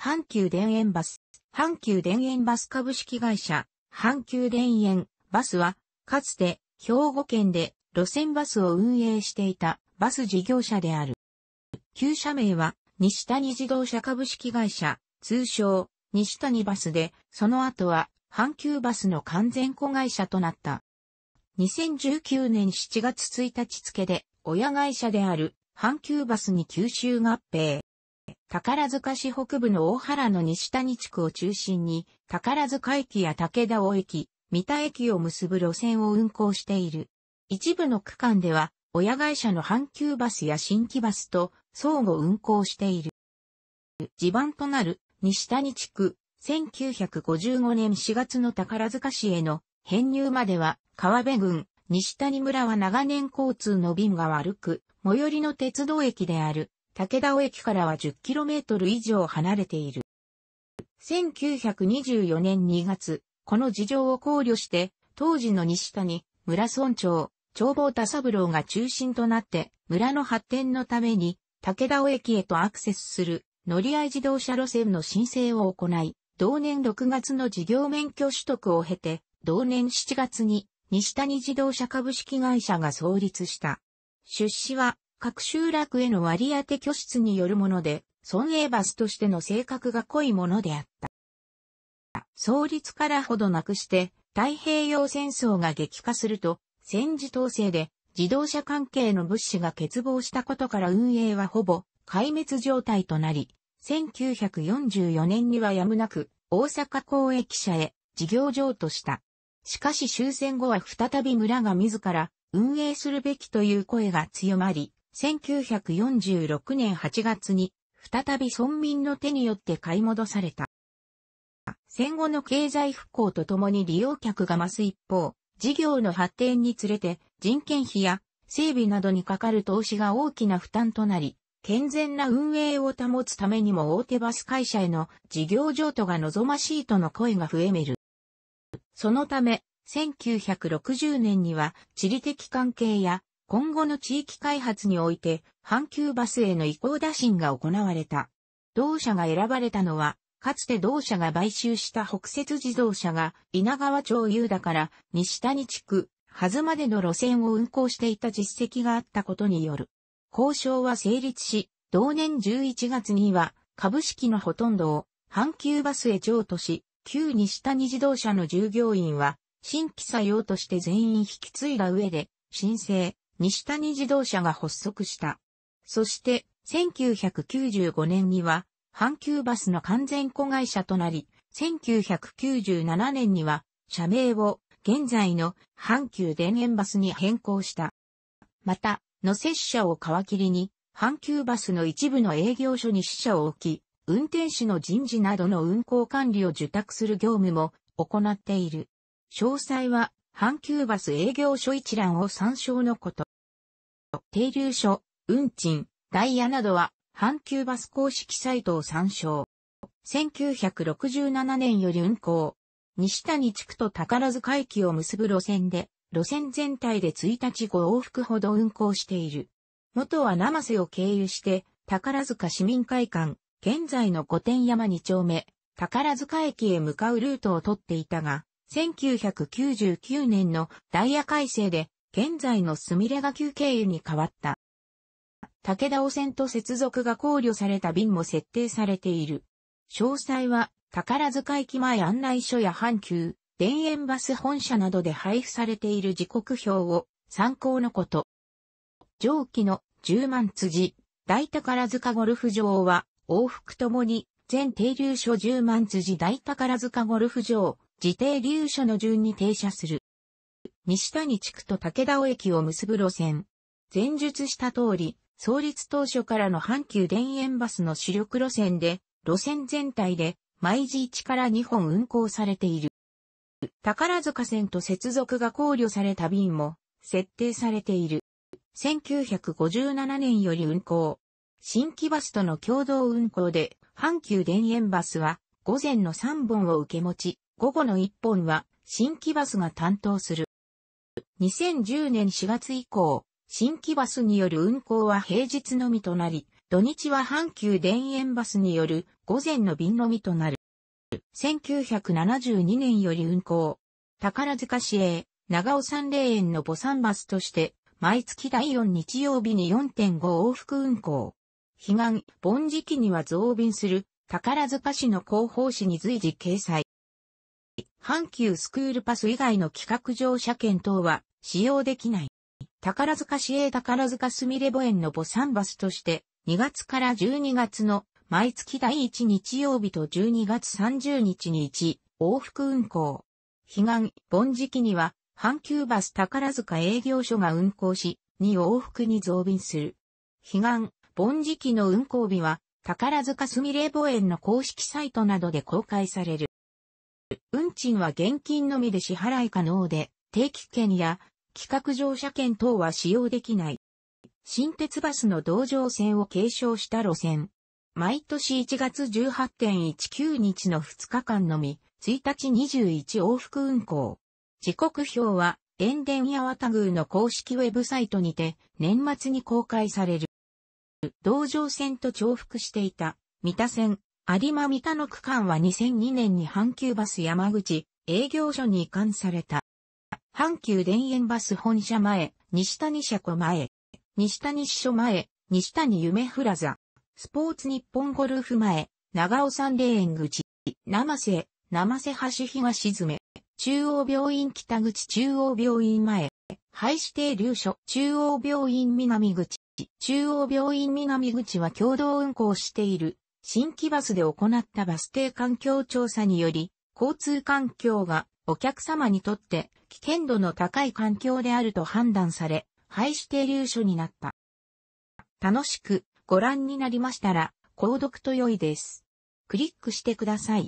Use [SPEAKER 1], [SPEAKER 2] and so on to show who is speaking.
[SPEAKER 1] 阪急電園バス。阪急電園バス株式会社、阪急電園バスは、かつて兵庫県で路線バスを運営していたバス事業者である。旧社名は、西谷自動車株式会社、通称、西谷バスで、その後は、阪急バスの完全子会社となった。2019年7月1日付で、親会社である、阪急バスに吸収合併。宝塚市北部の大原の西谷地区を中心に、宝塚駅や武田尾駅、三田駅を結ぶ路線を運行している。一部の区間では、親会社の阪急バスや新規バスと相互運行している。地盤となる西谷地区、1955年4月の宝塚市への編入までは、川辺郡、西谷村は長年交通の便が悪く、最寄りの鉄道駅である武田尾駅からは 10km 以上離れている。1924年2月、この事情を考慮して、当時の西谷、村村長、長坊田三郎が中心となって、村の発展のために、武田尾駅へとアクセスする乗り合い自動車路線の申請を行い、同年6月の事業免許取得を経て、同年7月に西谷自動車株式会社が創立した。出資は各集落への割り当て拠出によるもので、村営バスとしての性格が濃いものであった。創立からほどなくして、太平洋戦争が激化すると、戦時統制で自動車関係の物資が欠乏したことから運営はほぼ壊滅状態となり、1944年にはやむなく大阪公益社へ事業譲渡した。しかし終戦後は再び村が自ら運営するべきという声が強まり、1946年8月に再び村民の手によって買い戻された。戦後の経済復興とともに利用客が増す一方、事業の発展につれて人件費や整備などにかかる投資が大きな負担となり、健全な運営を保つためにも大手バス会社への事業譲渡が望ましいとの声が増えめる。そのため、1960年には地理的関係や今後の地域開発において、阪急バスへの移行打診が行われた。同社が選ばれたのは、かつて同社が買収した北摂自動車が稲川町優だから西谷地区、はずまでの路線を運行していた実績があったことによる。交渉は成立し、同年11月には株式のほとんどを阪急バスへ譲渡し、旧西谷自動車の従業員は新規採用として全員引き継いだ上で、申請、西谷自動車が発足した。そして、1995年には、阪急バスの完全子会社となり、1997年には、社名を現在の阪急電園バスに変更した。また、の接車を皮切りに、阪急バスの一部の営業所に支社を置き、運転士の人事などの運行管理を受託する業務も行っている。詳細は、阪急バス営業所一覧を参照のこと。停留所、運賃、ダイヤなどは、阪急バス公式サイトを参照。1967年より運行。西谷地区と宝塚駅を結ぶ路線で、路線全体で1日5往復ほど運行している。元は生瀬を経由して、宝塚市民会館、現在の御殿山2丁目、宝塚駅へ向かうルートを取っていたが、1999年のダイヤ改正で現在のスミレが休経由に変わった。武田汚染と接続が考慮された便も設定されている。詳細は、宝塚駅前案内所や阪急、田園バス本社などで配布されている時刻表を参考のこと。上記の10万辻、大宝塚ゴルフ場は、往復ともに、全停留所10万辻大宝塚ゴルフ場、自停留所の順に停車する。西谷地区と武田尾駅を結ぶ路線。前述した通り、創立当初からの阪急田園バスの主力路線で、路線全体で毎時1から2本運行されている。宝塚線と接続が考慮された便も設定されている。1957年より運行。新規バスとの共同運行で、阪急田園バスは午前の3本を受け持ち、午後の1本は新規バスが担当する。2010年4月以降、新規バスによる運行は平日のみとなり、土日は阪急田園バスによる午前の便のみとなる。1972年より運行。宝塚市営、長尾山霊園の母山バスとして、毎月第4日曜日に4.5往復運行。悲願、盆時期には増便する、宝塚市の広報誌に随時掲載。阪急スクールパス以外の企画乗車券等は使用できない。宝塚市営宝塚すみれ母園の母産バスとして、2月から12月の毎月第1日曜日と12月30日に1往復運行。悲願、盆時期には、阪急バス宝塚営業所が運行し、2往復に増便する。悲願、盆時期の運行日は、宝塚すみれ母園の公式サイトなどで公開される。運賃は現金のみで支払い可能で、定期券や企画乗車券等は使用できない。新鉄バスの同乗線を継承した路線。毎年1月18.19日の2日間のみ、1日21往復運行。時刻表は、塩田八幡宮の公式ウェブサイトにて、年末に公開される。同乗線と重複していた、三田線、有馬三田の区間は2002年に阪急バス山口営業所に移管された。阪急田園バス本社前、西谷車庫前、西谷支所前、西谷夢フラザ、スポーツ日本ゴルフ前、長尾山霊園口、生瀬、生瀬橋東詰、中央病院北口中央病院前、廃止停留所、中央病院南口、中央病院南口は共同運行している新規バスで行ったバス停環境調査により、交通環境がお客様にとって危険度の高い環境であると判断され、廃止停留所になった。楽しくご覧になりましたら、購読と良いです。クリックしてください。